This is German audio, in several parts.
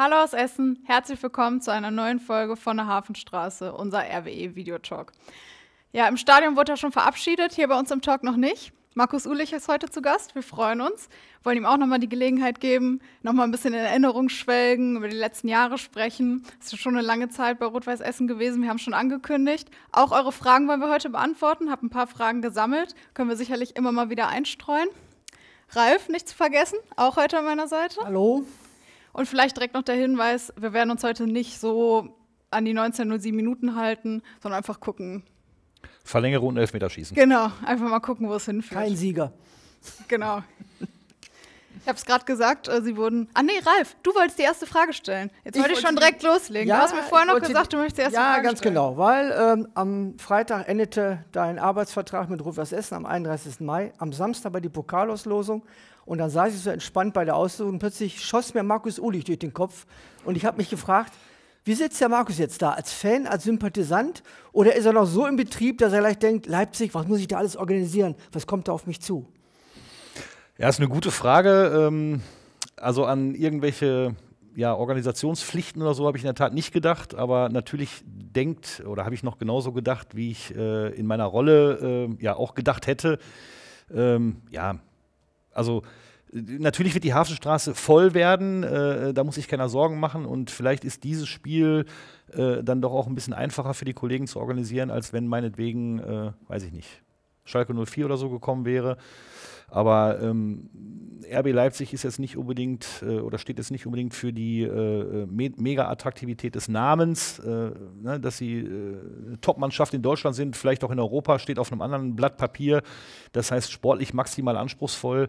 Hallo aus Essen, herzlich willkommen zu einer neuen Folge von der Hafenstraße, unser RWE Videotalk. Ja, im Stadion wurde er schon verabschiedet, hier bei uns im Talk noch nicht. Markus Ulich ist heute zu Gast, wir freuen uns, wollen ihm auch nochmal die Gelegenheit geben, nochmal ein bisschen in Erinnerung schwelgen, über die letzten Jahre sprechen. Es ist schon eine lange Zeit bei Rot-Weiß Essen gewesen, wir haben schon angekündigt. Auch eure Fragen wollen wir heute beantworten, habe ein paar Fragen gesammelt, können wir sicherlich immer mal wieder einstreuen. Ralf, nicht zu vergessen, auch heute an meiner Seite. Hallo. Und vielleicht direkt noch der Hinweis, wir werden uns heute nicht so an die 19.07 Minuten halten, sondern einfach gucken. Verlängerung und Elfmeterschießen. Genau, einfach mal gucken, wo es hinführt. Kein Sieger. Genau. Ich habe es gerade gesagt, äh, sie wurden. Ah nee, Ralf, du wolltest die erste Frage stellen. Jetzt ich ich schon direkt loslegen. Ja, du hast mir vorher noch gesagt, du möchtest die erste ja, Frage stellen. Ja, ganz genau, weil ähm, am Freitag endete dein Arbeitsvertrag mit Rufers Essen am 31. Mai. Am Samstag war die Pokalauslosung und dann saß ich so entspannt bei der Ausführung und plötzlich schoss mir Markus Uhlich durch den Kopf. Und ich habe mich gefragt, wie sitzt der Markus jetzt da? Als Fan, als Sympathisant? Oder ist er noch so im Betrieb, dass er gleich denkt, Leipzig, was muss ich da alles organisieren? Was kommt da auf mich zu? Ja, ist eine gute Frage. Ähm, also an irgendwelche ja, Organisationspflichten oder so habe ich in der Tat nicht gedacht, aber natürlich denkt oder habe ich noch genauso gedacht, wie ich äh, in meiner Rolle äh, ja auch gedacht hätte. Ähm, ja, also natürlich wird die Hafenstraße voll werden, äh, da muss sich keiner Sorgen machen und vielleicht ist dieses Spiel äh, dann doch auch ein bisschen einfacher für die Kollegen zu organisieren, als wenn meinetwegen, äh, weiß ich nicht, Schalke 04 oder so gekommen wäre. Aber ähm, RB Leipzig ist jetzt nicht unbedingt äh, oder steht jetzt nicht unbedingt für die äh, äh me Mega-Attraktivität des Namens, äh, ne, dass sie äh, Top-Mannschaft in Deutschland sind, vielleicht auch in Europa, steht auf einem anderen Blatt Papier. Das heißt sportlich maximal anspruchsvoll,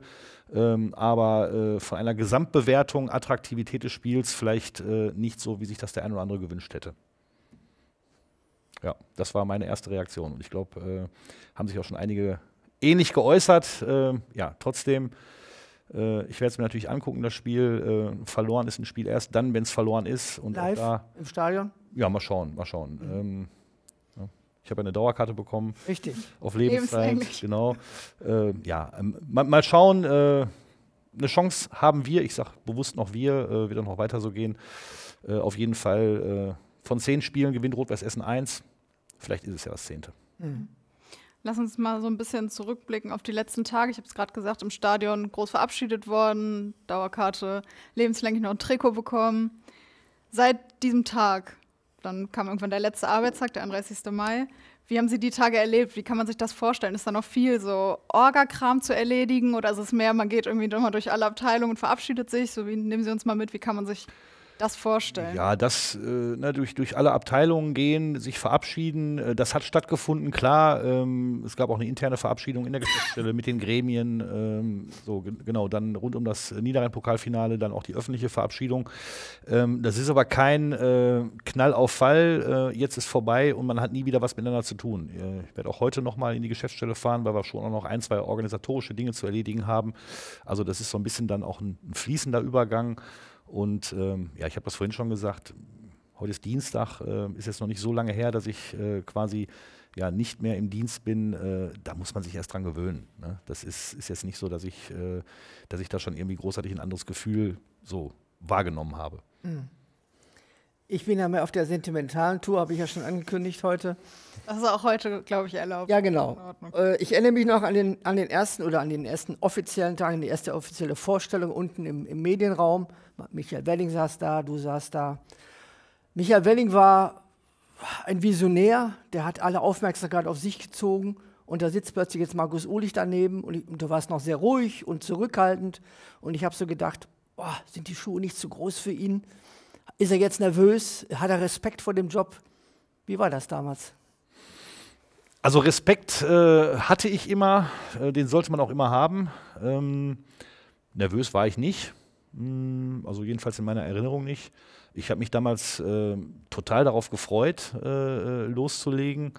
ähm, aber äh, von einer Gesamtbewertung, Attraktivität des Spiels vielleicht äh, nicht so, wie sich das der ein oder andere gewünscht hätte. Ja, das war meine erste Reaktion. Und ich glaube, haben sich auch schon einige ähnlich geäußert. Äh, ja, trotzdem, äh, ich werde es mir natürlich angucken, das Spiel. Äh, verloren ist ein Spiel erst dann, wenn es verloren ist. Und Live da, im Stadion? Ja, mal schauen, mal schauen. Mhm. Ähm, ich habe eine Dauerkarte bekommen. Richtig. Auf Lebenszeit. Lebenszeit. Genau. Ähm, ja, ähm, mal, mal schauen. Äh, eine Chance haben wir, ich sage bewusst noch wir, äh, wird auch noch weiter so gehen. auf jeden Fall von zehn Spielen gewinnt Rot-Weiß Essen eins. Vielleicht ist es ja das zehnte. Mhm. Lass uns mal so ein bisschen zurückblicken auf die letzten Tage. Ich habe es gerade gesagt, im Stadion groß verabschiedet worden, Dauerkarte, lebenslänglich noch ein Trikot bekommen. Seit diesem Tag, dann kam irgendwann der letzte Arbeitstag, der 31. Mai. Wie haben Sie die Tage erlebt? Wie kann man sich das vorstellen? Ist da noch viel so Orga-Kram zu erledigen oder ist es mehr, man geht irgendwie nochmal durch alle Abteilungen und verabschiedet sich? So, wie nehmen Sie uns mal mit, wie kann man sich das vorstellen? Ja, das äh, ne, durch, durch alle Abteilungen gehen, sich verabschieden. Äh, das hat stattgefunden, klar. Ähm, es gab auch eine interne Verabschiedung in der Geschäftsstelle mit den Gremien. Ähm, so, genau, dann rund um das Niederrhein-Pokalfinale, dann auch die öffentliche Verabschiedung. Ähm, das ist aber kein äh, Knall auf Fall. Äh, jetzt ist vorbei und man hat nie wieder was miteinander zu tun. Äh, ich werde auch heute nochmal in die Geschäftsstelle fahren, weil wir schon auch noch ein, zwei organisatorische Dinge zu erledigen haben. Also, das ist so ein bisschen dann auch ein, ein fließender Übergang. Und ähm, ja, ich habe das vorhin schon gesagt, heute ist Dienstag, äh, ist jetzt noch nicht so lange her, dass ich äh, quasi ja nicht mehr im Dienst bin, äh, da muss man sich erst dran gewöhnen. Ne? Das ist, ist jetzt nicht so, dass ich, äh, dass ich da schon irgendwie großartig ein anderes Gefühl so wahrgenommen habe. Mhm. Ich bin ja mehr auf der sentimentalen Tour, habe ich ja schon angekündigt heute. Das ist auch heute, glaube ich, erlaubt. Ja, genau. Äh, ich erinnere mich noch an den, an den ersten oder an den ersten offiziellen Tag, an die erste offizielle Vorstellung unten im, im Medienraum. Michael Welling saß da, du saßt da. Michael Welling war ein Visionär, der hat alle Aufmerksamkeit auf sich gezogen. Und da sitzt plötzlich jetzt Markus Uhlich daneben und, ich, und du warst noch sehr ruhig und zurückhaltend. Und ich habe so gedacht, boah, sind die Schuhe nicht zu groß für ihn? Ist er jetzt nervös? Hat er Respekt vor dem Job? Wie war das damals? Also Respekt äh, hatte ich immer, äh, den sollte man auch immer haben. Ähm, nervös war ich nicht, hm, also jedenfalls in meiner Erinnerung nicht. Ich habe mich damals äh, total darauf gefreut, äh, äh, loszulegen.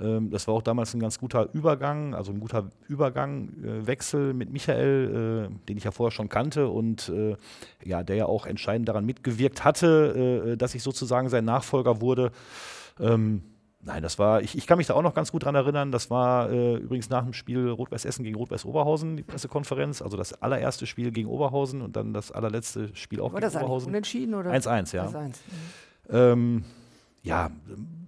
Ähm, das war auch damals ein ganz guter Übergang, also ein guter Übergangwechsel äh, mit Michael, äh, den ich ja vorher schon kannte und äh, ja, der ja auch entscheidend daran mitgewirkt hatte, äh, äh, dass ich sozusagen sein Nachfolger wurde. Ähm, nein, das war, ich, ich, kann mich da auch noch ganz gut dran erinnern. Das war äh, übrigens nach dem Spiel Rot-Weiß Essen gegen Rot-Weiß Oberhausen, die Pressekonferenz. Also das allererste Spiel gegen Oberhausen und dann das allerletzte Spiel auch war gegen das Oberhausen. Unentschieden oder? 1-1, ja. 1 -1. Mhm. Ähm, ja,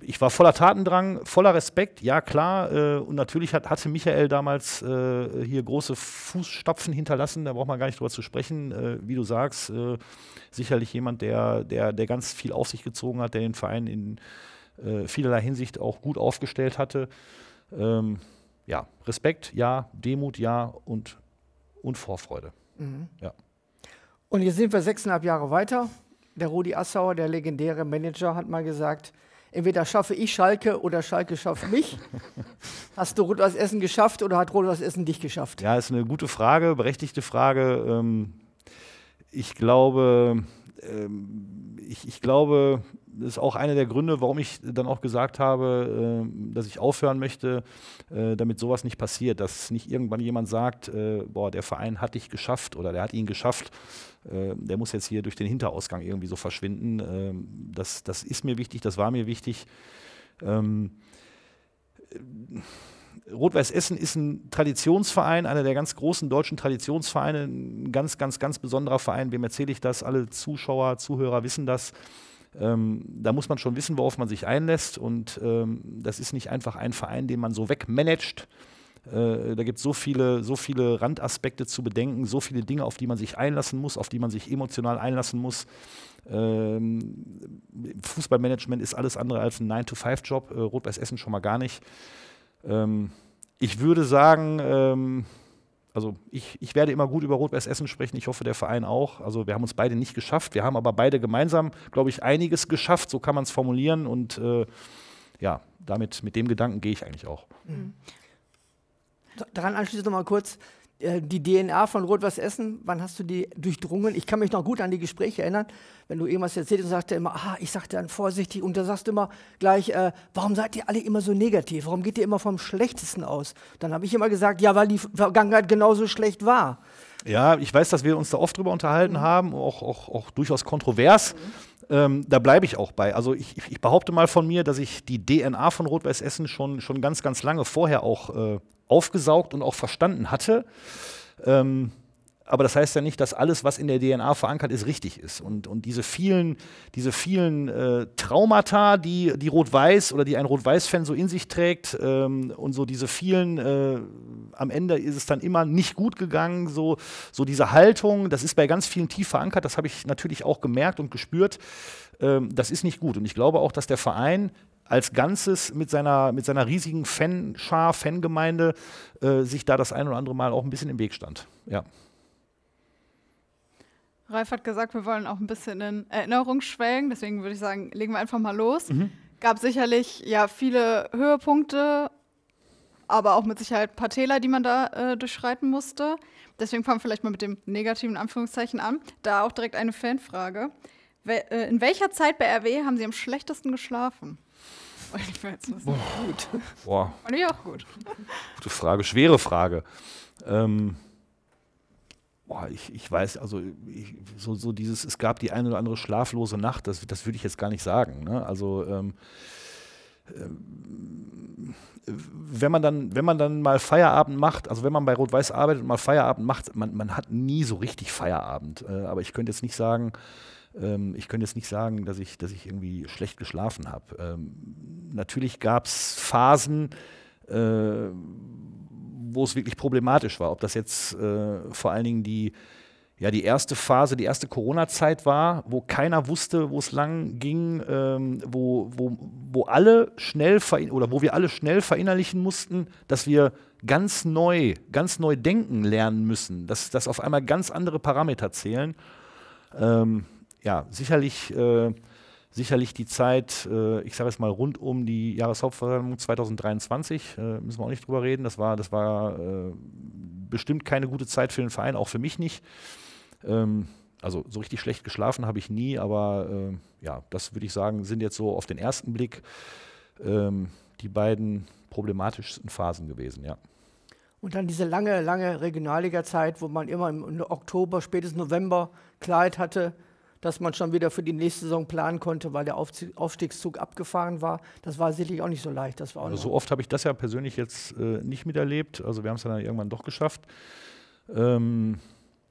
ich war voller Tatendrang, voller Respekt, ja klar. Äh, und natürlich hat, hatte Michael damals äh, hier große Fußstapfen hinterlassen, da braucht man gar nicht drüber zu sprechen. Äh, wie du sagst, äh, sicherlich jemand, der, der, der ganz viel auf sich gezogen hat, der den Verein in äh, vielerlei Hinsicht auch gut aufgestellt hatte. Ähm, ja, Respekt, ja, Demut, ja und, und Vorfreude. Mhm. Ja. Und jetzt sind wir sechseinhalb Jahre weiter. Der Rudi Assauer, der legendäre Manager, hat mal gesagt, entweder schaffe ich Schalke oder Schalke schafft mich. Hast du rot Essen geschafft oder hat rot Essen dich geschafft? Ja, ist eine gute Frage, berechtigte Frage. Ähm, ich glaube, ähm, ich, ich, glaube, das ist auch einer der Gründe, warum ich dann auch gesagt habe, ähm, dass ich aufhören möchte, äh, damit sowas nicht passiert, dass nicht irgendwann jemand sagt, äh, boah, der Verein hat dich geschafft oder der hat ihn geschafft, ähm, der muss jetzt hier durch den Hinterausgang irgendwie so verschwinden. das, das ist mir wichtig, das war mir wichtig. Ähm, Rot-Weiß Essen ist ein Traditionsverein, einer der ganz großen deutschen Traditionsvereine, ein ganz, ganz, ganz besonderer Verein. Wem erzähle ich das? Alle Zuschauer, Zuhörer wissen das. Ähm, da muss man schon wissen, worauf man sich einlässt. Und ähm, das ist nicht einfach ein Verein, den man so wegmanagt. Äh, da gibt es so viele, so viele Randaspekte zu bedenken, so viele Dinge, auf die man sich einlassen muss, auf die man sich emotional einlassen muss. Ähm, Fußballmanagement ist alles andere als ein 9-to-5-Job, äh, Rot-Weiß Essen schon mal gar nicht. Ähm, ich würde sagen, ähm, also ich, ich, werde immer gut über Rot-Weiß Essen sprechen, ich hoffe der Verein auch. Also wir haben uns beide nicht geschafft, wir haben aber beide gemeinsam, glaube ich, einiges geschafft, so kann man es formulieren und äh, ja, damit, mit dem Gedanken gehe ich eigentlich auch. Mhm. Daran anschließend nochmal kurz, äh, die DNA von Rot was Essen, wann hast du die durchdrungen? Ich kann mich noch gut an die Gespräche erinnern, wenn du irgendwas erzählst und sagte immer, ah, ich sagte dann vorsichtig und da sagst du immer gleich, äh, warum seid ihr alle immer so negativ? Warum geht ihr immer vom Schlechtesten aus? Dann habe ich immer gesagt, ja, weil die Vergangenheit genauso schlecht war. Ja, ich weiß, dass wir uns da oft drüber unterhalten mhm. haben, auch, auch, auch durchaus kontrovers. Mhm. Ähm, da bleibe ich auch bei. Also ich, ich, behaupte mal von mir, dass ich die DNA von Rot-Weiß Essen schon, schon ganz, ganz lange vorher auch äh, aufgesaugt und auch verstanden hatte. Ähm, aber das heißt ja nicht, dass alles, was in der DNA verankert ist, richtig ist. Und, und diese vielen, diese vielen äh, Traumata, die, die Rot-Weiß oder die ein Rot-Weiß-Fan so in sich trägt, ähm, und so diese vielen, äh, am Ende ist es dann immer nicht gut gegangen, so, so diese Haltung, das ist bei ganz vielen tief verankert, das habe ich natürlich auch gemerkt und gespürt. Ähm, das ist nicht gut. Und ich glaube auch, dass der Verein als Ganzes mit seiner, mit seiner riesigen Fanschar, Fangemeinde äh, sich da das ein oder andere Mal auch ein bisschen im Weg stand. Ja. Ralf hat gesagt, wir wollen auch ein bisschen in Erinnerung schwelgen, deswegen würde ich sagen, legen wir einfach mal los. Mhm. Gab sicherlich ja viele Höhepunkte, aber auch mit Sicherheit ein paar Täler, die man da äh, durchschreiten musste. Deswegen fangen wir vielleicht mal mit dem negativen Anführungszeichen an. Da auch direkt eine Fanfrage. We äh, in welcher Zeit bei RW haben Sie am schlechtesten geschlafen? jedenfalls. Das Boah. Gut. Boah. Fand ich auch gut. Gute Frage, schwere Frage. Ähm, boah, ich, ich weiß, also ich, so, so dieses, es gab die eine oder andere schlaflose Nacht, das, das würde ich jetzt gar nicht sagen. Ne? Also ähm, ähm, wenn man dann, wenn man dann mal Feierabend macht, also wenn man bei Rot-Weiß arbeitet und mal Feierabend macht, man, man hat nie so richtig Feierabend. Äh, aber ich könnte jetzt nicht sagen, ähm, ich könnte jetzt nicht sagen, dass ich, dass ich irgendwie schlecht geschlafen habe. Ähm, natürlich gab es Phasen, äh, wo es wirklich problematisch war. Ob das jetzt äh, vor allen Dingen die, ja, die erste Phase, die erste Corona-Zeit war, wo keiner wusste, wo es lang ging, ähm, wo, wo, wo alle schnell oder wo wir alle schnell verinnerlichen mussten, dass wir ganz neu, ganz neu denken lernen müssen, dass, dass auf einmal ganz andere Parameter zählen. Ähm, ja, sicherlich, äh, sicherlich die Zeit, äh, ich sage es mal rund um die Jahreshauptversammlung 2023, äh, müssen wir auch nicht drüber reden. Das war, das war äh, bestimmt keine gute Zeit für den Verein, auch für mich nicht. Ähm, also so richtig schlecht geschlafen habe ich nie, aber äh, ja, das würde ich sagen, sind jetzt so auf den ersten Blick ähm, die beiden problematischsten Phasen gewesen, ja. Und dann diese lange, lange Regionalliga-Zeit, wo man immer im Oktober, spätestens November Kleid hatte, dass man schon wieder für die nächste Saison planen konnte, weil der Aufstiegszug abgefahren war. Das war sicherlich auch nicht so leicht. Das war also so oft habe ich das ja persönlich jetzt äh, nicht miterlebt. Also wir haben es dann irgendwann doch geschafft. Ähm,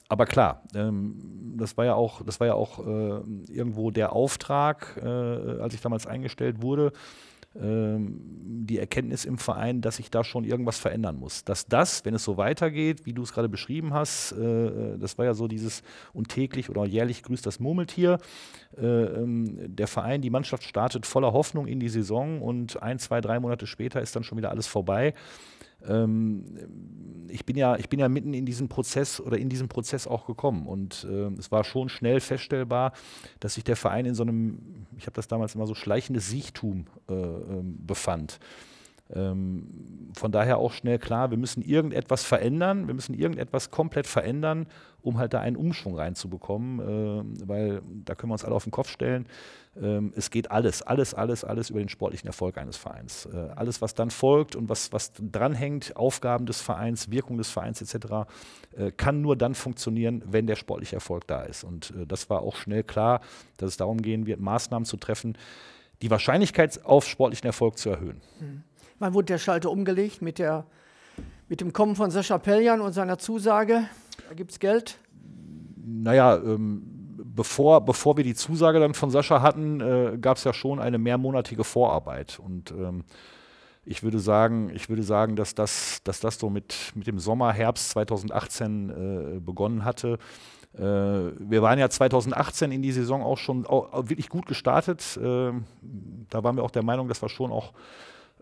aber klar, ähm, das war ja auch, das war ja auch äh, irgendwo der Auftrag, äh, als ich damals eingestellt wurde. Ähm, die Erkenntnis im Verein, dass sich da schon irgendwas verändern muss. Dass das, wenn es so weitergeht, wie du es gerade beschrieben hast, äh, äh, das war ja so dieses untäglich oder jährlich grüßt das Murmeltier. Äh, ähm, der Verein, die Mannschaft startet voller Hoffnung in die Saison und ein, zwei, drei Monate später ist dann schon wieder alles vorbei ähm, ich, bin ja, ich bin ja mitten in diesen Prozess oder in diesen Prozess auch gekommen. Und äh, es war schon schnell feststellbar, dass sich der Verein in so einem, ich habe das damals immer so schleichendes Siechtum äh, ähm, befand. Ähm, von daher auch schnell klar, wir müssen irgendetwas verändern, wir müssen irgendetwas komplett verändern, um halt da einen Umschwung reinzubekommen, äh, weil da können wir uns alle auf den Kopf stellen. Ähm, es geht alles, alles, alles, alles über den sportlichen Erfolg eines Vereins. Äh, alles, was dann folgt und was, was dranhängt, Aufgaben des Vereins, Wirkung des Vereins etc., äh, kann nur dann funktionieren, wenn der sportliche Erfolg da ist. Und äh, das war auch schnell klar, dass es darum gehen wird, Maßnahmen zu treffen, die Wahrscheinlichkeit auf sportlichen Erfolg zu erhöhen. Mhm. Wann wurde der Schalter umgelegt mit, der, mit dem Kommen von Sascha Pellian und seiner Zusage? Da gibt es Geld? Naja, ähm, bevor, bevor wir die Zusage dann von Sascha hatten, äh, gab es ja schon eine mehrmonatige Vorarbeit. Und ähm, ich würde sagen, ich würde sagen, dass das, dass das so mit, mit dem Sommer, Herbst 2018 äh, begonnen hatte. Äh, wir waren ja 2018 in die Saison auch schon wirklich gut gestartet. Ähm, da waren wir auch der Meinung, dass wir schon auch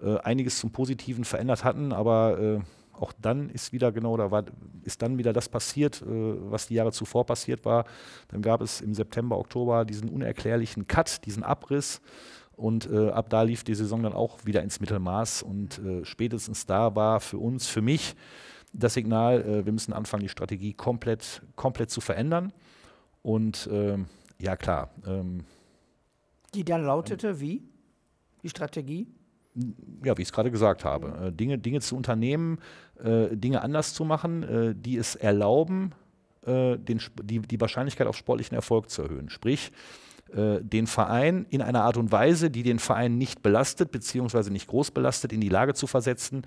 äh, einiges zum Positiven verändert hatten, aber äh, auch dann ist wieder genau da war, ist dann wieder das passiert, äh, was die Jahre zuvor passiert war. Dann gab es im September, Oktober diesen unerklärlichen Cut, diesen Abriss. Und äh, ab da lief die Saison dann auch wieder ins Mittelmaß. Und äh, spätestens da war für uns, für mich, das Signal, wir müssen anfangen, die Strategie komplett, komplett zu verändern. Und ähm, ja, klar. Ähm, die dann lautete ähm, wie? Die Strategie? ja, wie ich es gerade gesagt habe, äh, Dinge, Dinge zu unternehmen, äh, Dinge anders zu machen, äh, die es erlauben, äh, den, die, die Wahrscheinlichkeit auf sportlichen Erfolg zu erhöhen. Sprich, äh, den Verein in einer Art und Weise, die den Verein nicht belastet, beziehungsweise nicht groß belastet, in die Lage zu versetzen,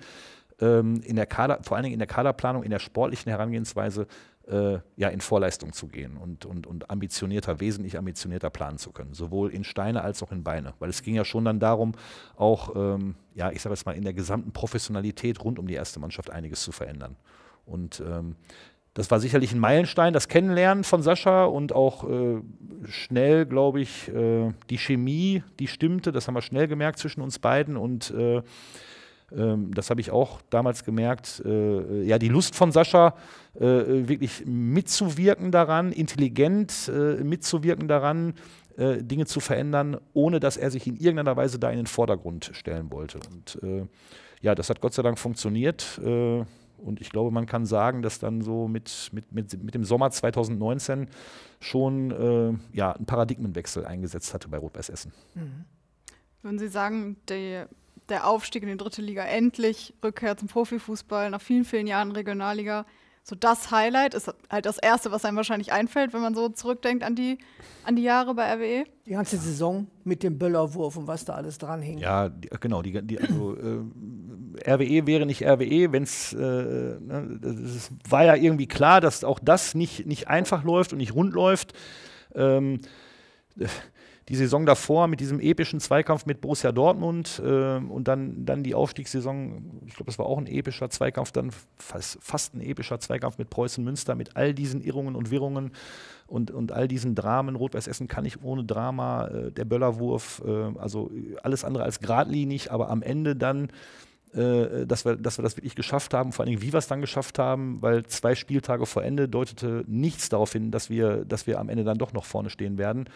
ähm, in der Kader, vor allen Dingen in der Kaderplanung, in der sportlichen Herangehensweise äh, ja, in Vorleistung zu gehen und, und, und ambitionierter, wesentlich ambitionierter planen zu können, sowohl in Steine als auch in Beine. Weil es ging ja schon dann darum, auch, ähm, ja, ich sage jetzt mal, in der gesamten Professionalität rund um die erste Mannschaft einiges zu verändern. Und ähm, das war sicherlich ein Meilenstein, das Kennenlernen von Sascha und auch äh, schnell, glaube ich, äh, die Chemie, die stimmte, das haben wir schnell gemerkt zwischen uns beiden und äh, ähm, das habe ich auch damals gemerkt, äh, ja, die Lust von Sascha, äh, wirklich mitzuwirken daran, intelligent äh, mitzuwirken daran, Dinge zu verändern, ohne dass er sich in irgendeiner Weise da in den Vordergrund stellen wollte. Und ja, das hat Gott sei Dank funktioniert. und ich glaube, man kann sagen, dass dann so mit, mit, mit, mit dem Sommer 2019 schon ja, ein Paradigmenwechsel eingesetzt hatte bei Rot-Weiß Essen. Mhm. Würden Sie sagen, die der Aufstieg in die dritte Liga endlich, Rückkehr zum Profifußball nach vielen, vielen Jahren Regionalliga. So das Highlight ist halt das Erste, was einem wahrscheinlich einfällt, wenn man so zurückdenkt an die, an die Jahre bei RWE. Die ganze Saison mit dem Böllerwurf und was da alles dran hing. Ja, die, äh, genau. Die, die, also, äh, RWE wäre nicht RWE, wenn es. Äh, ne, es war ja irgendwie klar, dass auch das nicht, nicht einfach läuft und nicht rund läuft. Ähm, äh, die Saison davor mit diesem epischen Zweikampf mit Borussia Dortmund äh, und dann, dann die Aufstiegssaison, ich glaube, das war auch ein epischer Zweikampf, dann fast, fast ein epischer Zweikampf mit Preußen Münster, mit all diesen Irrungen und Wirrungen und, und all diesen Dramen. Rot-Weiß Essen kann ich ohne Drama, äh, der Böllerwurf, äh, also alles andere als geradlinig, aber am Ende dann äh, dass, wir, dass wir das wirklich geschafft haben, vor allen Dingen, wie wir es dann geschafft haben, weil zwei Spieltage vor Ende deutete nichts darauf hin, dass wir, dass wir am Ende dann doch noch vorne stehen werden.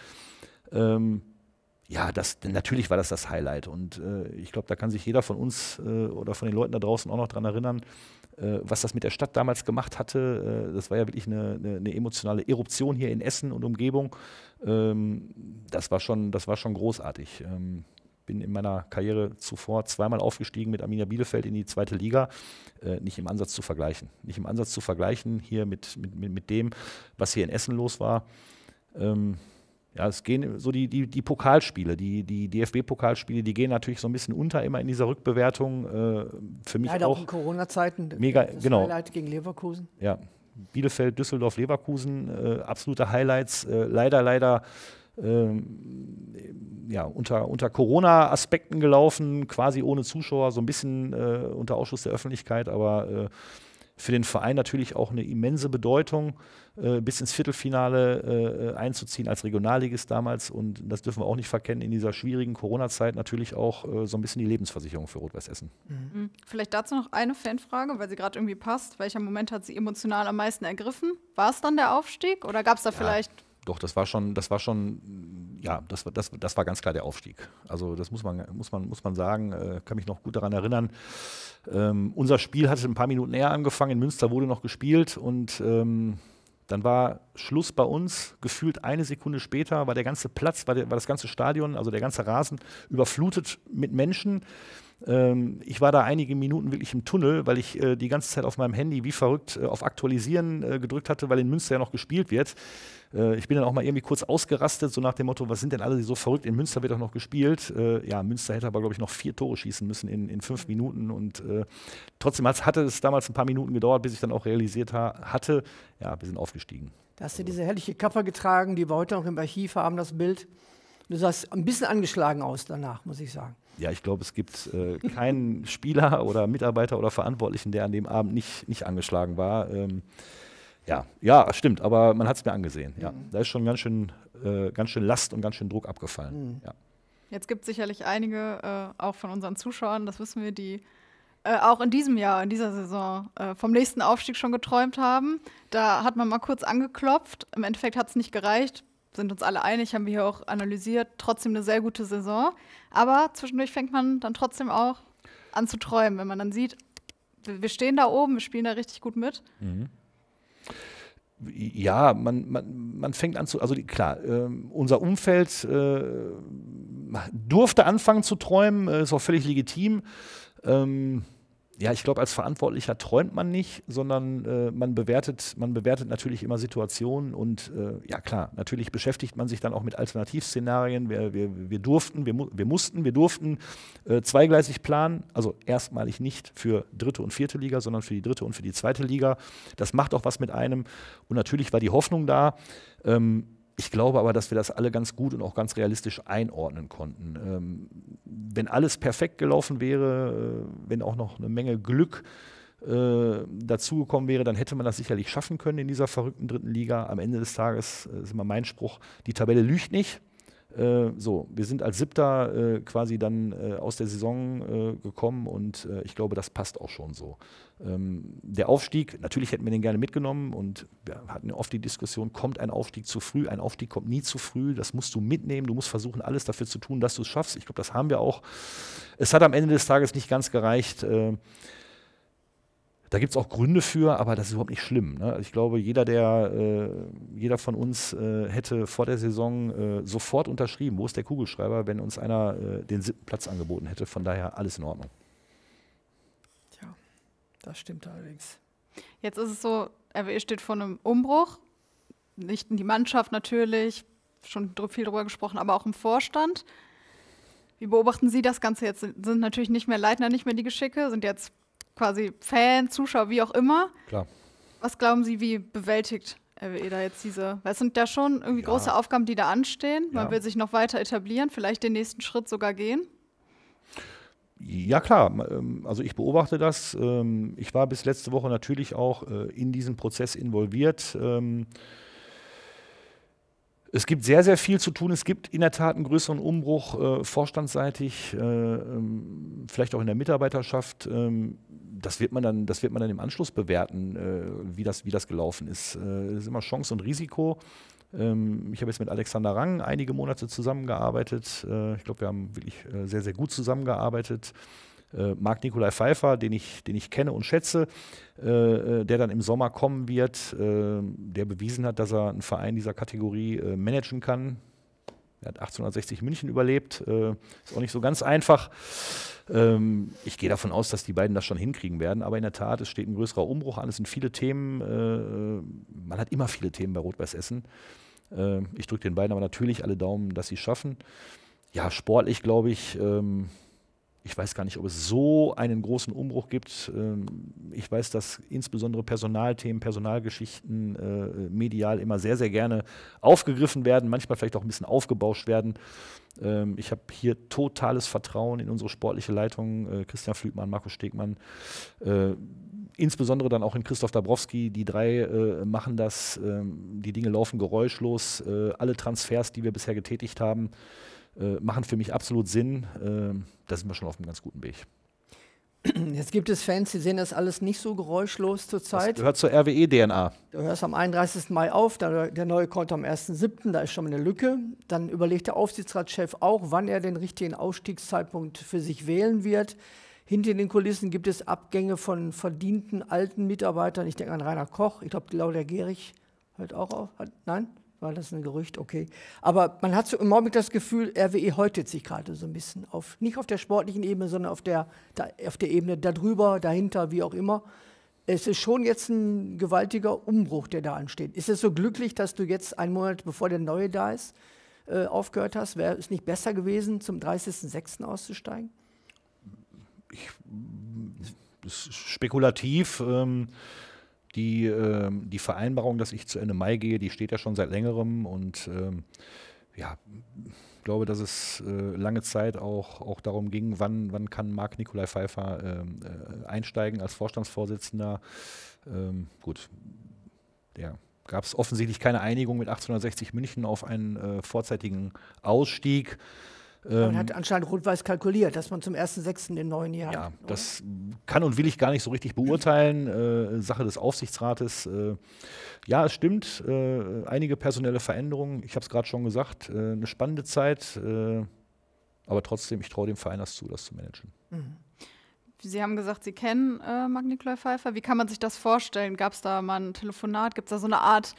Ähm, ja, das, natürlich war das das Highlight. Und äh, ich glaube, da kann sich jeder von uns äh, oder von den Leuten da draußen auch noch daran erinnern, äh, was das mit der Stadt damals gemacht hatte. Äh, das war ja wirklich eine, eine, eine, emotionale Eruption hier in Essen und Umgebung. Ähm, das, war schon, das war schon großartig. Ähm, bin in meiner Karriere zuvor zweimal aufgestiegen mit Arminia Bielefeld in die zweite Liga. Äh, nicht im Ansatz zu vergleichen. Nicht im Ansatz zu vergleichen hier mit, mit, mit, mit dem, was hier in Essen los war. Ähm, ja, es gehen so die, die, die Pokalspiele, die, die DFB-Pokalspiele, die gehen natürlich so ein bisschen unter immer in dieser Rückbewertung. Äh, für mich Leider auch, in Corona-Zeiten. Mega, das genau. Highlight gegen Leverkusen. Ja, Bielefeld, Düsseldorf, Leverkusen, äh, absolute Highlights. Äh, leider, leider ähm, ja, unter, unter Corona-Aspekten gelaufen, quasi ohne Zuschauer, so ein bisschen äh, unter Ausschluss der Öffentlichkeit, aber äh, für den Verein natürlich auch eine immense Bedeutung, äh, bis ins Viertelfinale äh, einzuziehen als Regionalligist damals. Und das dürfen wir auch nicht verkennen, in dieser schwierigen Corona-Zeit natürlich auch äh, so ein bisschen die Lebensversicherung für Rot-Weiß Essen. Mhm. mhm. Vielleicht dazu noch eine Fanfrage, weil sie gerade irgendwie passt. Welcher Moment hat sie emotional am meisten ergriffen? War es dann der Aufstieg oder gab es da ja. vielleicht doch, das war schon, das war schon, ja, das, das, das war ganz klar der Aufstieg. Also das muss man, muss man, muss man sagen, äh, kann mich noch gut daran erinnern. Ähm, unser Spiel hatte ein paar Minuten näher angefangen, in Münster wurde noch gespielt und ähm, dann war Schluss bei uns, gefühlt eine Sekunde später war der ganze Platz, war, der, war das ganze Stadion, also der ganze Rasen überflutet mit Menschen. Ähm, ich war da einige Minuten wirklich im Tunnel, weil ich äh, die ganze Zeit auf meinem Handy wie verrückt äh, auf Aktualisieren äh, gedrückt hatte, weil in Münster ja noch gespielt wird. Äh, ich bin dann auch mal irgendwie kurz ausgerastet, so nach dem Motto, was sind denn alle so verrückt? In Münster wird doch noch gespielt. Äh, ja, Münster hätte aber, glaube ich, noch vier Tore schießen müssen in, in fünf Minuten. Und äh, trotzdem hatte es damals ein paar Minuten gedauert, bis ich dann auch realisiert ha hatte, ja, wir sind aufgestiegen. Da hast du diese herrliche Kappe getragen, die wir heute noch im Archiv haben, das Bild. Du sahst ein bisschen angeschlagen aus danach, muss ich sagen ja, ich glaube, es gibt äh, keinen Spieler oder Mitarbeiter oder Verantwortlichen, der an dem Abend nicht, nicht angeschlagen war. Ähm, ja, ja, stimmt, aber man hat es mir angesehen. Ja. Mhm. Da ist schon ganz schön, äh, ganz schön Last und ganz schön Druck abgefallen. Mhm. Ja. Jetzt gibt es sicherlich einige, äh, auch von unseren Zuschauern, das wissen wir, die äh, auch in diesem Jahr, in dieser Saison äh, vom nächsten Aufstieg schon geträumt haben. Da hat man mal kurz angeklopft. Im Endeffekt hat es nicht gereicht sind uns alle einig, haben wir hier auch analysiert, trotzdem eine sehr gute Saison. Aber zwischendurch fängt man dann trotzdem auch an zu träumen, wenn man dann sieht, wir stehen da oben, wir spielen da richtig gut mit. Mhm. Ja, man, man, man fängt an zu, also die, klar, äh, unser Umfeld äh, durfte anfangen zu träumen, äh, ist auch völlig legitim. Ähm, ja, ich glaube, als Verantwortlicher träumt man nicht, sondern äh, man, bewertet, man bewertet natürlich immer Situationen und äh, ja klar, natürlich beschäftigt man sich dann auch mit Alternativszenarien. Wir, wir, wir durften, wir, wir mussten, wir durften äh, zweigleisig planen, also erstmalig nicht für dritte und vierte Liga, sondern für die dritte und für die zweite Liga. Das macht auch was mit einem und natürlich war die Hoffnung da. Ähm, ich glaube aber, dass wir das alle ganz gut und auch ganz realistisch einordnen konnten. Ähm, wenn alles perfekt gelaufen wäre, äh, wenn auch noch eine Menge Glück äh, dazugekommen wäre, dann hätte man das sicherlich schaffen können in dieser verrückten dritten Liga. Am Ende des Tages äh, ist immer mein Spruch, die Tabelle lügt nicht. Äh, so, wir sind als Siebter äh, quasi dann äh, aus der Saison äh, gekommen und äh, ich glaube, das passt auch schon so. Ähm, der Aufstieg, natürlich hätten wir den gerne mitgenommen und wir hatten oft die Diskussion, kommt ein Aufstieg zu früh? Ein Aufstieg kommt nie zu früh, das musst du mitnehmen, du musst versuchen, alles dafür zu tun, dass du es schaffst. Ich glaube, das haben wir auch. Es hat am Ende des Tages nicht ganz gereicht. Da gibt es auch Gründe für, aber das ist überhaupt nicht schlimm. Ne? Also ich glaube, jeder, der, äh, jeder von uns äh, hätte vor der Saison äh, sofort unterschrieben, wo ist der Kugelschreiber, wenn uns einer äh, den siebten Platz angeboten hätte. Von daher alles in Ordnung. Tja, das stimmt allerdings. Jetzt ist es so, RWE steht vor einem Umbruch. Nicht in die Mannschaft natürlich, schon viel darüber gesprochen, aber auch im Vorstand. Wie beobachten Sie das Ganze jetzt? Sind natürlich nicht mehr Leitner, nicht mehr die Geschicke, sind jetzt quasi Fan, Zuschauer, wie auch immer. Klar. Was glauben Sie, wie bewältigt RWE da jetzt diese? Weil es sind da schon irgendwie ja. große Aufgaben, die da anstehen. Man ja. will sich noch weiter etablieren, vielleicht den nächsten Schritt sogar gehen. Ja klar, ähm, also ich beobachte das. Ähm, ich war bis letzte Woche natürlich auch äh, in diesem Prozess involviert. Ähm, es gibt sehr, sehr viel zu tun. Es gibt in der Tat einen größeren Umbruch, äh, vorstandsseitig, äh, ähm, vielleicht auch in der Mitarbeiterschaft. Äh, das, wird man dann, das wird man dann im Anschluss bewerten, äh, wie, das, wie das gelaufen ist. Äh, es ist immer Chance und Risiko. Ähm, ich habe jetzt mit Alexander Rang einige Monate zusammengearbeitet. Äh, ich glaube, wir haben wirklich sehr, sehr gut zusammengearbeitet äh, Marc Nikolai Pfeiffer, den ich, den ich kenne und schätze, äh, äh, der dann im Sommer kommen wird, äh, der bewiesen hat, dass er einen Verein dieser Kategorie äh, managen kann. Er hat 1860 München überlebt, äh, ist auch nicht so ganz einfach. Ähm, ich gehe davon aus, dass die beiden das schon hinkriegen werden, aber in der Tat, es steht ein größerer Umbruch an, es sind viele Themen, man hat immer viele Themen bei Rot-Weiß Essen. Ähm, ich drücke den beiden aber natürlich alle Daumen, dass sie es schaffen. Ja, sportlich glaube ich, ähm, ich weiß gar nicht, ob es so einen großen Umbruch gibt. Ähm, ich weiß, dass insbesondere Personalthemen, Personalgeschichten äh, medial immer sehr, sehr gerne aufgegriffen werden, manchmal vielleicht auch ein bisschen aufgebauscht werden. Ähm, ich habe hier totales Vertrauen in unsere sportliche Leitung, äh, Christian Flügmann, Markus Stegmann äh, insbesondere dann auch in Christoph Dabrowski. Die drei machen das. Ähm, die Dinge laufen geräuschlos. alle Transfers, die wir bisher getätigt haben, äh, machen für mich absolut Sinn. Äh, da sind wir schon auf einem ganz guten Weg. Jetzt gibt es Fans, die sehen das alles nicht so geräuschlos zurzeit. Das gehört zur RWE-DNA. Du hörst am 31. Mai auf, der neue kommt am 1.7., da ist schon mal eine Lücke. Dann überlegt der Aufsichtsratschef auch, wann er den richtigen Ausstiegszeitpunkt für sich wählen wird. Hinter den Kulissen gibt es Abgänge von verdienten alten Mitarbeitern. Ich denke an Rainer Koch, ich glaube, Claudia Gehrig hört auch auf. Nein? war das ein Gerücht, okay. Aber man hat so im Moment das Gefühl, RWE häutet sich gerade so ein bisschen auf, nicht auf der sportlichen Ebene, sondern auf der, da, auf der Ebene darüber, dahinter, wie auch immer. Es ist schon jetzt ein gewaltiger Umbruch, der da ansteht. Ist es so glücklich, dass du jetzt einen Monat bevor der neue da ist, äh, aufgehört hast? Wäre es nicht besser gewesen, zum 30.06. auszusteigen? Ich, das ist spekulativ. Ähm die, äh, die Vereinbarung, dass ich zu Ende Mai gehe, die steht ja schon seit längerem und ähm, ja, ich glaube, dass es äh, lange Zeit auch, auch darum ging, wann, wann kann Marc Nikolai Pfeiffer ähm, äh, einsteigen als Vorstandsvorsitzender. Ähm, gut, der gab es offensichtlich keine Einigung mit 1860 München auf einen äh, vorzeitigen Ausstieg. Man hat ähm, anscheinend rot-weiß kalkuliert, dass man zum 1.6. den neuen Jahr. Ja, hat, das kann und will ich gar nicht so richtig beurteilen. Äh, Sache des Aufsichtsrates. Äh, ja, es stimmt. Äh, einige personelle Veränderungen. Ich habe es gerade schon gesagt. Äh, eine spannende Zeit. Äh, aber trotzdem, ich traue dem Verein das zu, das zu managen. Mhm. Sie haben gesagt, Sie kennen äh, Magnikloi Pfeiffer. Wie kann man sich das vorstellen? Gab es da mal ein Telefonat? Gibt es da so eine Art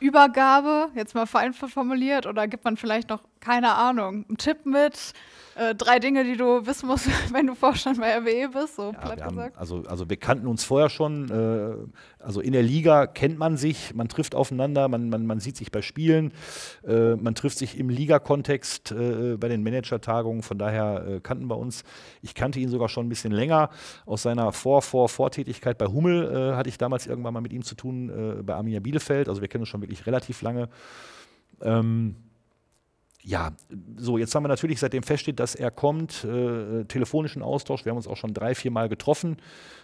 Übergabe, jetzt mal vereinfacht formuliert, oder gibt man vielleicht noch keine Ahnung, ein Tipp mit, äh, drei Dinge, die du wissen musst, wenn du Vorstand bei RWE bist, so ja, platt gesagt. Haben, also, also wir kannten uns vorher schon, äh, also in der Liga kennt man sich, man trifft aufeinander, man, man, man sieht sich bei Spielen, äh, man trifft sich im Liga-Kontext äh, bei den Manager-Tagungen, von daher äh, kannten wir uns. Ich kannte ihn sogar schon ein bisschen länger. Aus seiner Vor-Vor-Vortätigkeit bei Hummel äh, hatte ich damals irgendwann mal mit ihm zu tun, bei Arminia Bielefeld, also wir kennen uns schon wirklich relativ lange. Ähm, ja, so, jetzt haben wir natürlich, seitdem feststeht, dass er kommt, äh, telefonischen Austausch. Wir haben uns auch schon drei, vier Mal getroffen,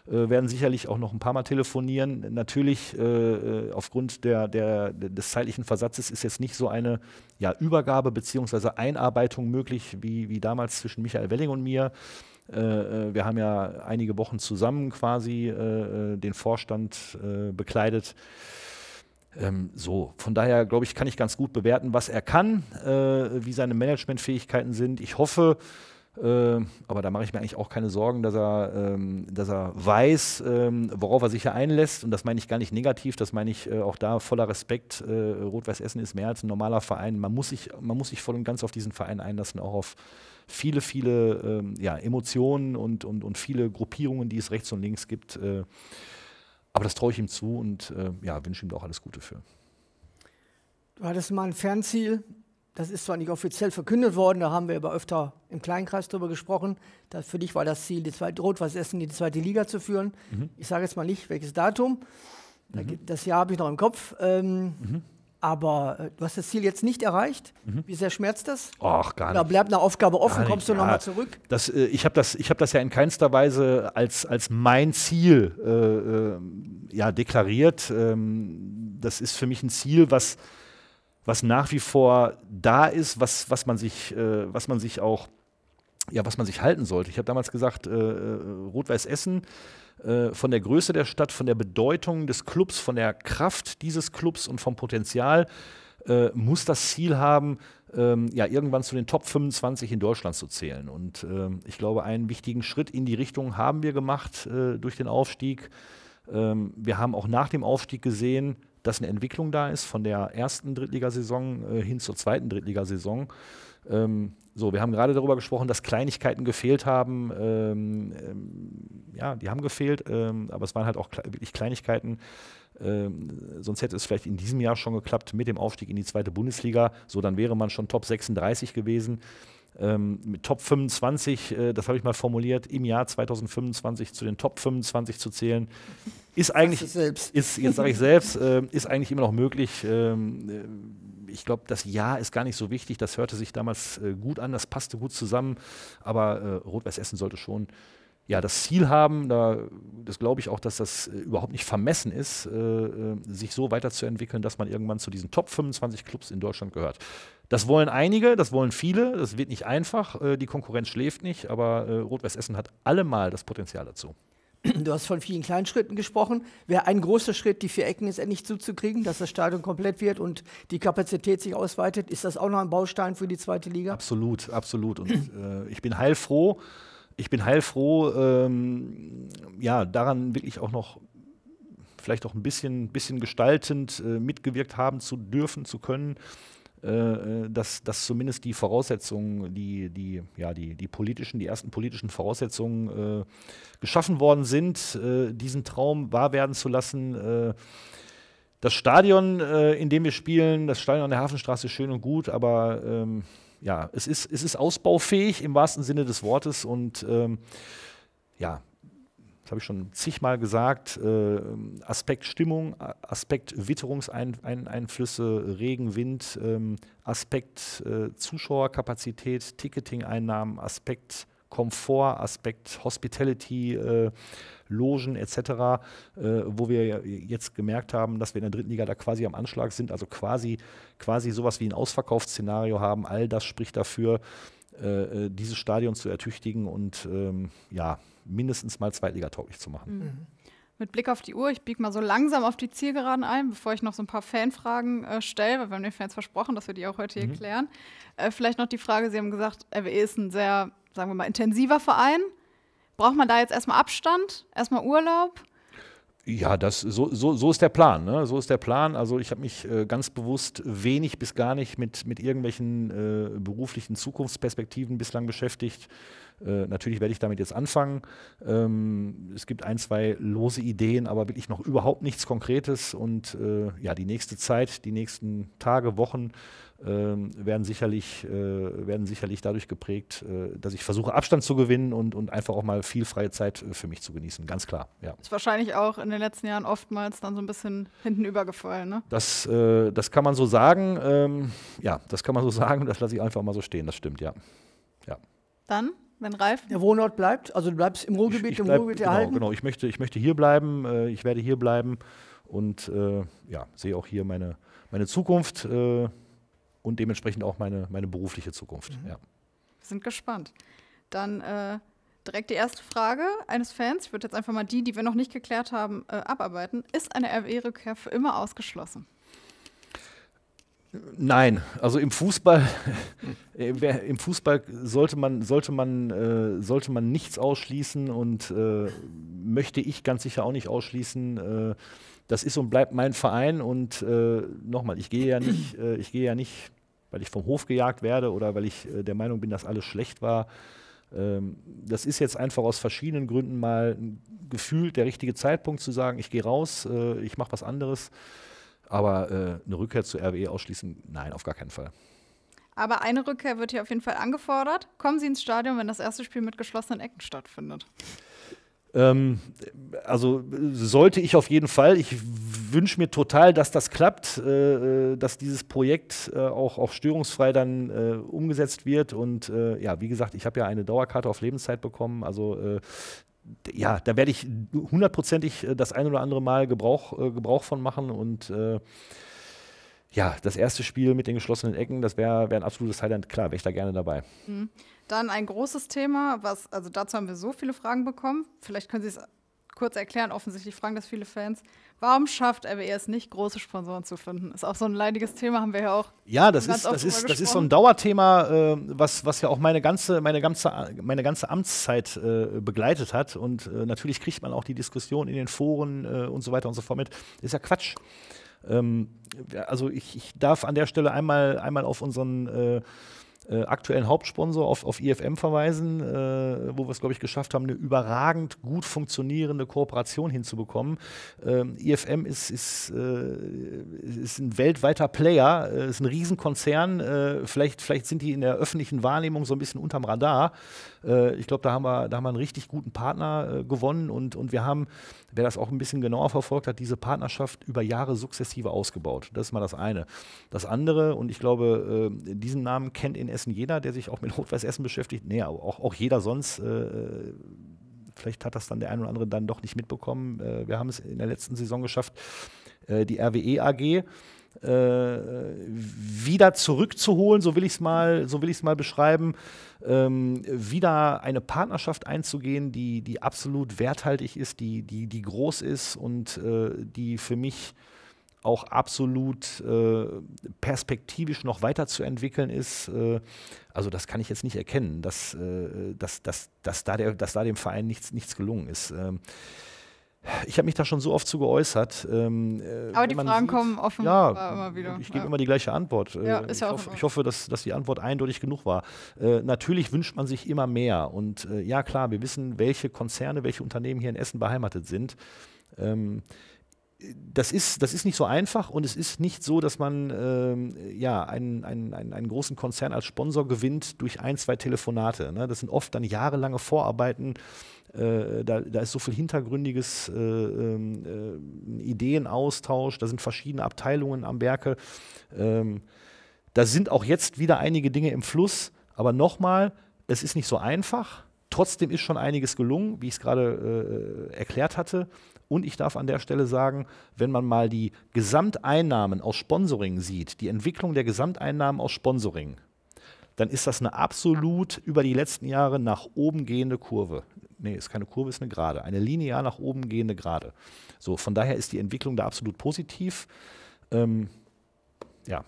äh, werden sicherlich auch noch ein paar Mal telefonieren. Natürlich, äh, äh aufgrund der, der, des zeitlichen Versatzes ist jetzt nicht so eine ja, Übergabe bzw. Einarbeitung möglich, wie, wie damals zwischen Michael Welling und mir. Äh, äh, wir haben ja einige Wochen zusammen quasi äh, den Vorstand äh, bekleidet. Ähm, so, von daher glaube ich, kann ich ganz gut bewerten, was er kann, äh, wie seine Managementfähigkeiten sind. Ich hoffe, äh, aber da mache ich mir eigentlich auch keine Sorgen, dass er, ähm, dass er weiß, ähm, worauf er sich hier einlässt. Und das meine ich gar nicht negativ, das meine ich äh, auch da voller Respekt. Äh, Rot-Weiß Essen ist mehr als ein normaler Verein. Man muss, sich, man muss sich voll und ganz auf diesen Verein einlassen, auch auf viele, viele ähm, ja, Emotionen und, und, und viele Gruppierungen, die es rechts und links gibt. Äh, aber das traue ich ihm zu und äh, ja, wünsche ihm da auch alles Gute für. Du hattest mal ein Fernziel, das ist zwar nicht offiziell verkündet worden, da haben wir aber öfter im Kleinkreis darüber gesprochen. Das, für dich war das Ziel, die zweite Rot-Weiß Essen in die zweite Liga zu führen. Mhm. Ich sage jetzt mal nicht, welches Datum. Mhm. Das Jahr habe ich noch im Kopf. Ähm, mhm. Aber äh, du hast das Ziel jetzt nicht erreicht. Mhm. Wie sehr schmerzt das? Ach, gar nicht. Da bleibt eine Aufgabe offen, kommst nicht, du nochmal zurück? Das, äh, ich habe das, hab das ja in keinster Weise als, als mein Ziel äh, äh ja, deklariert. Ähm, das ist für mich ein Ziel, was, was nach wie vor da ist, was, was, man, sich, was man sich auch ja, was man sich halten sollte. Ich habe damals gesagt, äh, äh, Rot-Weiß Essen äh, von der Größe der Stadt, von der Bedeutung des Clubs, von der Kraft dieses Clubs und vom Potenzial äh, muss das Ziel haben, ähm, ja, irgendwann zu den Top 25 in Deutschland zu zählen. Und ähm, ich glaube, einen wichtigen Schritt in die Richtung haben wir gemacht äh, durch den Aufstieg. Ähm, wir haben auch nach dem Aufstieg gesehen, dass eine Entwicklung da ist von der ersten Drittligasaison äh, hin zur zweiten Drittligasaison. Ähm, so, wir haben gerade darüber gesprochen, dass Kleinigkeiten gefehlt haben. Ähm, ähm, ja, die haben gefehlt, ähm, aber es waren halt auch wirklich Kleinigkeiten. Ähm, sonst hätte es vielleicht in diesem Jahr schon geklappt mit dem Aufstieg in die zweite Bundesliga. So, dann wäre man schon Top 36 gewesen. Ähm, mit Top 25, äh, das habe ich mal formuliert, im Jahr 2025 zu den Top 25 zu zählen, ist eigentlich, ist, ist, jetzt sage ich selbst, äh, ist eigentlich immer noch möglich. Ähm, äh, ich glaube, das Ja ist gar nicht so wichtig. Das hörte sich damals äh, gut an, das passte gut zusammen. Aber äh, Rot-Weiß Essen sollte schon ja, das Ziel haben, da, das glaube ich auch, dass das äh, überhaupt nicht vermessen ist, äh, äh, sich so weiterzuentwickeln, dass man irgendwann zu diesen Top 25 Clubs in Deutschland gehört. Das wollen einige, das wollen viele, das wird nicht einfach, äh, die Konkurrenz schläft nicht, aber äh, Rot-Weiß Essen hat allemal das Potenzial dazu. Du hast von vielen kleinen Schritten gesprochen. Wäre ein großer Schritt, die vier Ecken jetzt endlich zuzukriegen, dass das Stadion komplett wird und die Kapazität sich ausweitet. Ist das auch noch ein Baustein für die zweite Liga? Absolut, absolut. Und äh, ich bin heilfroh. Ich bin heilfroh, ähm, ja, daran wirklich auch noch vielleicht auch ein bisschen, bisschen gestaltend äh, mitgewirkt haben zu dürfen, zu können. Äh, äh, dass, dass zumindest die Voraussetzungen, die, die, ja, die, die politischen, die ersten politischen Voraussetzungen äh, geschaffen worden sind, äh, diesen Traum wahr werden zu lassen. Äh, das Stadion, äh, in dem wir spielen, das Stadion an der Hafenstraße ist schön und gut, aber ähm, ja, es ist, es ist ausbaufähig im wahrsten Sinne des Wortes und ähm, ja, das habe ich schon zigmal gesagt, äh, Aspekt Stimmung, Aspekt Witterungseinflüsse, Regen, Wind, ähm, Aspekt äh, Zuschauerkapazität, Ticketing-Einnahmen, Aspekt Komfort, Aspekt Hospitality, äh, Logen etc., äh, wo wir jetzt gemerkt haben, dass wir in der dritten Liga da quasi am Anschlag sind, also quasi, quasi sowas wie ein Ausverkaufsszenario haben. All das spricht dafür, äh, äh, dieses Stadion zu ertüchtigen und ähm, ja, mindestens mal zweitligatauglich zu machen. Mhm. Mit Blick auf die Uhr, ich biege mal so langsam auf die Zielgeraden ein, bevor ich noch so ein paar Fanfragen äh, stelle, weil wir haben den Fans versprochen, dass wir die auch heute hier mhm. klären. Äh, vielleicht noch die Frage, Sie haben gesagt, RWE ist ein sehr, sagen wir mal, intensiver Verein. Braucht man da jetzt erstmal Abstand, erstmal Urlaub? Ja, das, so, so, so ist der Plan. Ne? So ist der Plan. Also ich habe mich äh, ganz bewusst wenig bis gar nicht mit, mit irgendwelchen äh, beruflichen Zukunftsperspektiven bislang beschäftigt. Äh, natürlich werde ich damit jetzt anfangen. Ähm, es gibt ein, zwei lose Ideen, aber wirklich noch überhaupt nichts Konkretes. Und äh, ja, die nächste Zeit, die nächsten Tage, Wochen ähm, werden, sicherlich, äh, werden sicherlich dadurch geprägt, äh, dass ich versuche, Abstand zu gewinnen und, und einfach auch mal viel freie Zeit für mich zu genießen, ganz klar. Ja. Ist wahrscheinlich auch in den letzten Jahren oftmals dann so ein bisschen hinten übergefallen, ne? Das, das kann man so sagen, ähm, ja, das kann man so sagen und das lasse ich einfach mal so stehen, das stimmt, ja. ja. Dann wenn Ralf. Der Wohnort bleibt, also du bleibst im Ruhrgebiet, ich, ich bleib, im Ruhrgebiet genau, erhalten. Genau, ich möchte, ich möchte hier bleiben, äh, ich werde hier bleiben und äh, ja, sehe auch hier meine, meine Zukunft äh, und dementsprechend auch meine, meine berufliche Zukunft. Mhm. Ja. Wir sind gespannt. Dann äh, direkt die erste Frage eines Fans. Ich würde jetzt einfach mal die, die wir noch nicht geklärt haben, äh, abarbeiten. Ist eine RWE-Rückkehr für immer ausgeschlossen? Nein, also im Fußball, äh, im Fußball sollte man, sollte man, äh, sollte man nichts ausschließen und äh, möchte ich ganz sicher auch nicht ausschließen. Äh, das ist und bleibt mein Verein und äh, nochmal, ich gehe ja nicht, äh, ich gehe ja nicht, weil ich vom Hof gejagt werde oder weil ich der Meinung bin, dass alles schlecht war. Ähm, das ist jetzt einfach aus verschiedenen Gründen mal gefühlt der richtige Zeitpunkt zu sagen, ich gehe raus, ich mache was anderes. Aber äh, eine Rückkehr zu RWE ausschließen, nein, auf gar keinen Fall. Aber eine Rückkehr wird hier auf jeden Fall angefordert. Kommen Sie ins Stadion, wenn das erste Spiel mit geschlossenen Ecken stattfindet. Ähm, also sollte ich auf jeden Fall. Ich wünsche mir total, dass das klappt, äh, äh, dass dieses Projekt äh, auch, auch störungsfrei dann äh, umgesetzt wird. Und äh, ja, wie gesagt, ich habe ja eine Dauerkarte auf Lebenszeit bekommen. Also äh, ja, da werde ich hundertprozentig äh, das ein oder andere Mal Gebrauch, äh, Gebrauch von machen und äh, ja, das erste Spiel mit den geschlossenen Ecken, das wäre wär ein absolutes Highlight. Klar, wäre ich da gerne dabei. Mhm. Dann ein großes Thema, was, also dazu haben wir so viele Fragen bekommen. Vielleicht können Sie es kurz erklären, offensichtlich fragen das viele Fans. Warum schafft RWE es nicht, große Sponsoren zu finden? Ist auch so ein leidiges Thema, haben wir ja auch. Ja, das, ist, das, ist, das ist so ein Dauerthema, äh, was, was ja auch meine ganze, meine ganze, meine ganze Amtszeit äh, begleitet hat. Und äh, natürlich kriegt man auch die Diskussion in den Foren äh, und so weiter und so fort mit. Ist ja Quatsch. Ähm, also ich, ich darf an der Stelle einmal, einmal auf unseren äh, äh, aktuellen Hauptsponsor auf, auf IFM verweisen, äh, wo wir es, glaube ich, geschafft haben, eine überragend gut funktionierende Kooperation hinzubekommen. Ähm, IFM ist, ist, äh, ist ein weltweiter Player, äh, ist ein Riesenkonzern. Äh, vielleicht, vielleicht sind die in der öffentlichen Wahrnehmung so ein bisschen unterm Radar. ich glaube, da, haben wir, da haben wir einen richtig guten Partner gewonnen und, und wir haben, wer das auch ein bisschen genauer verfolgt hat, diese Partnerschaft über Jahre sukzessive ausgebaut. Das ist mal das eine. Das andere, und ich glaube, diesen Namen kennt in Essen jeder, der sich auch mit Rotweißessen beschäftigt, nee, auch, auch jeder sonst, äh, vielleicht hat das dann der ein oder andere dann doch nicht mitbekommen. Äh, wir haben es in der letzten Saison geschafft, äh, die RWE AG äh, wieder zurückzuholen, so will ich es mal, so mal beschreiben, ähm, wieder eine Partnerschaft einzugehen, die, die absolut werthaltig ist, die, die, die groß ist und äh, die für mich auch absolut äh, perspektivisch noch weiterzuentwickeln ist. Äh, also das kann ich jetzt nicht erkennen, dass, äh, dass, dass, dass, da, der, dass da dem Verein nichts, nichts gelungen ist. Ähm, ich habe mich da schon so oft zu geäußert. Ähm, äh, Aber die Fragen sieht, kommen offen ja, immer wieder. Ich gebe ja. immer die gleiche Antwort. Äh, ja, ist ich, ja hoffe, ich hoffe, dass, dass, die Antwort eindeutig genug war. Äh, natürlich wünscht man sich immer mehr. Und äh, ja, klar, wir wissen, welche Konzerne, welche Unternehmen hier in Essen beheimatet sind. Ähm, das ist, das ist nicht so einfach und es ist nicht so, dass man ähm, ja, einen, einen, einen, einen, großen Konzern als Sponsor gewinnt durch ein, zwei Telefonate. Ne? Das sind oft dann jahrelange Vorarbeiten. Äh, da, da, ist so viel hintergründiges äh, ähm, äh, Ideenaustausch, da sind verschiedene Abteilungen am Werke. Ähm, da sind auch jetzt wieder einige Dinge im Fluss, aber nochmal, es ist nicht so einfach. Trotzdem ist schon einiges gelungen, wie ich es gerade äh, äh erklärt hatte. Und ich darf an der Stelle sagen, wenn man mal die Gesamteinnahmen aus Sponsoring sieht, die Entwicklung der Gesamteinnahmen aus Sponsoring, dann ist das eine absolut über die letzten Jahre nach oben gehende Kurve. Nee, ist keine Kurve, ist eine Gerade. Eine linear nach oben gehende Gerade. So, von daher ist die Entwicklung da absolut positiv. Ähm, ja. Okay.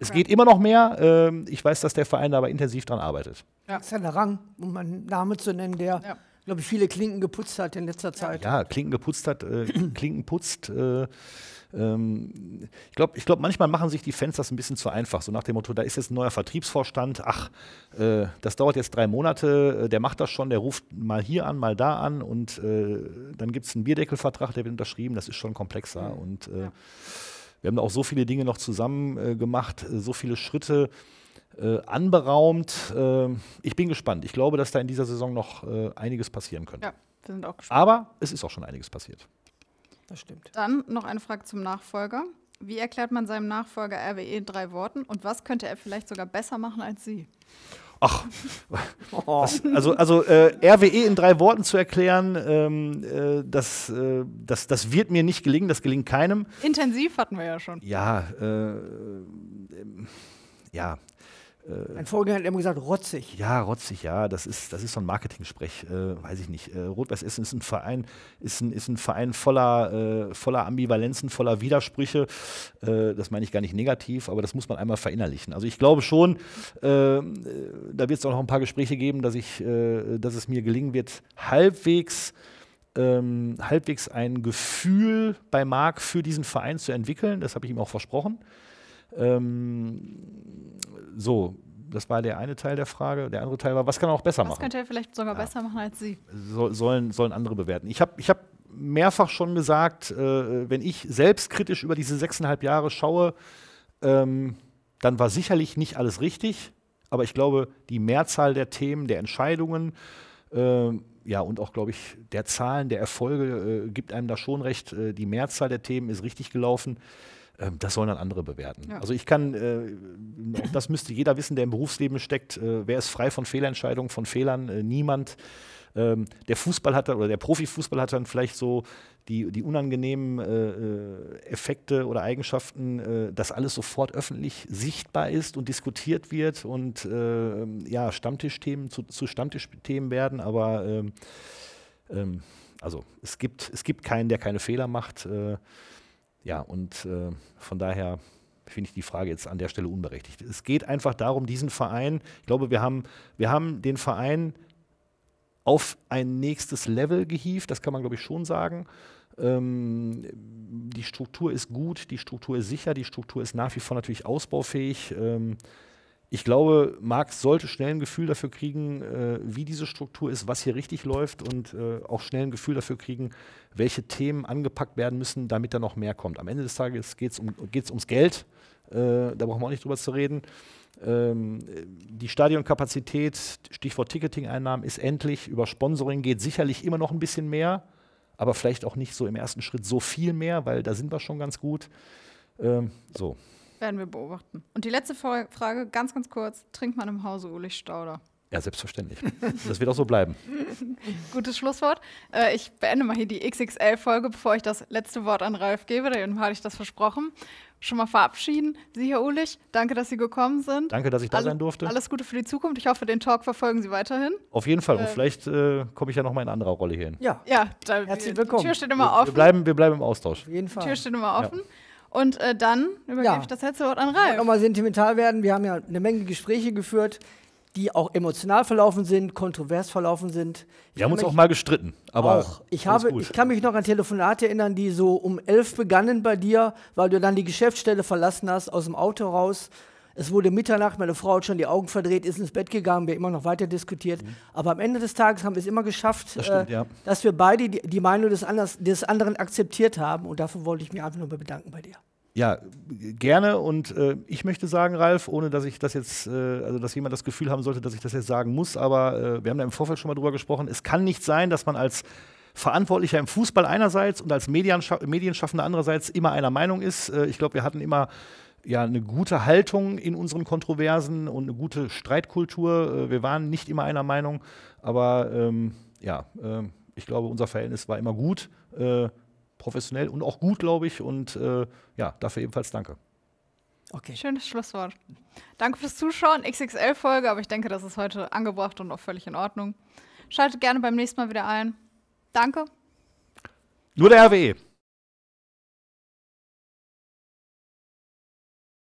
Es geht immer noch mehr. Ähm, ich weiß, dass der Verein da aber intensiv dran arbeitet. Ja. Das ist ja der Rang, um einen Namen zu nennen, der ja glaube ich, viele Klinken geputzt hat in letzter Zeit. Ja, Klinken geputzt hat, äh, Klinken putzt. Äh, ähm, ich glaube, ich glaub, manchmal machen sich die Fans das ein bisschen zu einfach. So nach dem Motto, da ist jetzt ein neuer Vertriebsvorstand, ach, äh, das dauert jetzt drei Monate, äh, der macht das schon, der ruft mal hier an, mal da an und äh, dann gibt es einen Bierdeckelvertrag, der wird unterschrieben, das ist schon komplexer. Mhm. Und äh, ja. wir haben da auch so viele Dinge noch zusammen gemacht, so viele Schritte äh, anberaumt. Äh, ich bin gespannt. Ich glaube, dass da in dieser Saison noch äh, einiges passieren könnte. Ja, wir sind auch gespannt. Aber es ist auch schon einiges passiert. Das stimmt. Dann noch eine Frage zum Nachfolger. Wie erklärt man seinem Nachfolger RWE in drei Worten und was könnte er vielleicht sogar besser machen als Sie? Ach, oh. was, also, also äh, RWE in drei Worten zu erklären, ähm, äh, das, äh, das, das wird mir nicht gelingen, das gelingt keinem. Intensiv hatten wir ja schon. Ja, äh, ähm, ja. Mein Vorgänger hat immer gesagt, rotzig. Ja, rotzig, ja. Das ist, das ist so ein Marketing-Sprech, äh, weiß ich nicht. Äh, Rot-Weiß Essen ist ein Verein, ist ein, ist ein Verein voller, äh, voller Ambivalenzen, voller Widersprüche. Äh, das meine ich gar nicht negativ, aber das muss man einmal verinnerlichen. Also ich glaube schon, äh, da wird es auch noch ein paar Gespräche geben, dass, ich, äh, dass es mir gelingen wird, halbwegs ähm, halbwegs ein Gefühl bei Marc für diesen Verein zu entwickeln. Das habe ich ihm auch versprochen. Ähm, so, das war der eine Teil der Frage. Der andere Teil war, was kann er auch besser was machen? Was könnte er vielleicht sogar ja. besser machen als Sie? So, sollen, sollen andere bewerten. Ich habe ich hab mehrfach schon gesagt, äh, wenn ich selbstkritisch über diese sechseinhalb Jahre schaue, ähm, dann war sicherlich nicht alles richtig. Aber ich glaube, die Mehrzahl der Themen, der Entscheidungen, äh, ja, und auch, glaube ich, der Zahlen, der Erfolge äh, gibt einem da schon recht. Äh, die Mehrzahl der Themen ist richtig gelaufen. Ähm, das sollen dann andere bewerten. Ja. Also ich kann, äh, das müsste jeder wissen, der im Berufsleben steckt, äh, wer ist frei von Fehlentscheidungen, von Fehlern, äh, niemand. Ähm, der Fußball hat dann, oder der Profifußball hat dann vielleicht so die, die unangenehmen äh, äh, Effekte oder Eigenschaften, äh, dass alles sofort öffentlich sichtbar ist und diskutiert wird und ja, Stammtischthemen zu, zu, Stammtischthemen werden, aber ähm, ähm, also es gibt, es gibt keinen, der keine Fehler macht. Ja, und äh, von daher finde ich die Frage jetzt an der Stelle unberechtigt. Es geht einfach darum, diesen Verein, ich glaube, wir haben, wir haben den Verein auf ein nächstes Level gehievt, das kann man, glaube ich, schon sagen. Ähm, die Struktur ist gut, die Struktur ist sicher, die Struktur ist nach wie vor natürlich ausbaufähig. Ähm, ich glaube, Marx sollte schnell ein Gefühl dafür kriegen, äh, wie diese Struktur ist, was hier richtig läuft und äh, auch schnell ein Gefühl dafür kriegen, welche Themen angepackt werden müssen, damit da noch mehr kommt. Am Ende des Tages geht es um, geht's ums Geld, äh, da brauchen wir auch nicht drüber zu reden. Ähm, die Stadionkapazität, Stichwort Ticketing-Einnahmen, ist endlich. Über Sponsoring geht sicherlich immer noch ein bisschen mehr, aber vielleicht auch nicht so im ersten Schritt so viel mehr, weil da sind wir schon ganz gut. Ähm, so. Werden wir beobachten. Und die letzte Frage, ganz, ganz kurz. Trinkt man im Hause Ulrich Stauder? Ja, selbstverständlich. Das wird auch so bleiben. Gutes Schlusswort. Äh, ich beende mal hier die XXL-Folge, bevor ich das letzte Wort an Ralf gebe. Dem hatte ich das versprochen. Schon mal verabschieden. Sie, Herr Ulich, danke, dass Sie gekommen sind. Danke, dass ich da All sein durfte. Alles Gute für die Zukunft. Ich hoffe, den Talk verfolgen Sie weiterhin. Auf jeden Fall. Äh, Und vielleicht äh, komme ich ja noch mal in anderer Rolle hierhin. Ja, ja da, herzlich willkommen. Die Tür steht immer wir, offen. Wir bleiben, wir bleiben im Austausch. Auf jeden Fall. Die Tür steht immer offen. Ja. Und äh, dann übergebe ja. ich das letzte Wort an Ralf. Ich Nochmal sentimental werden. Wir haben ja eine Menge Gespräche geführt, die auch emotional verlaufen sind, kontrovers verlaufen sind. Wir haben uns auch mal gestritten. Aber auch. Ich, habe, ich kann mich noch an Telefonate erinnern, die so um elf begannen bei dir, weil du dann die Geschäftsstelle verlassen hast, aus dem Auto raus es wurde Mitternacht, meine Frau hat schon die Augen verdreht, ist ins Bett gegangen, wir haben immer noch weiter diskutiert. Mhm. Aber am Ende des Tages haben wir es immer geschafft, das stimmt, äh, ja. dass wir beide die, die Meinung des, anders, des anderen akzeptiert haben. Und dafür wollte ich mich einfach nur bedanken bei dir. Ja, gerne. Und äh, ich möchte sagen, Ralf, ohne dass ich das jetzt, äh, also dass jemand das Gefühl haben sollte, dass ich das jetzt sagen muss, aber äh, wir haben da im Vorfeld schon mal drüber gesprochen. Es kann nicht sein, dass man als Verantwortlicher im Fußball einerseits und als Medienschaffender andererseits immer einer Meinung ist. Äh, ich glaube, wir hatten immer ja eine gute Haltung in unseren Kontroversen und eine gute Streitkultur. Äh, wir waren nicht immer einer Meinung, aber ähm, ja, äh, ich glaube, unser Verhältnis war immer gut, äh, professionell und auch gut, glaube ich. Und äh, ja, dafür ebenfalls danke. Okay. Schönes Schlusswort. Danke fürs Zuschauen. XXL-Folge, aber ich denke, das ist heute angebracht und auch völlig in Ordnung. Schaltet gerne beim nächsten Mal wieder ein. Danke. Nur der RWE.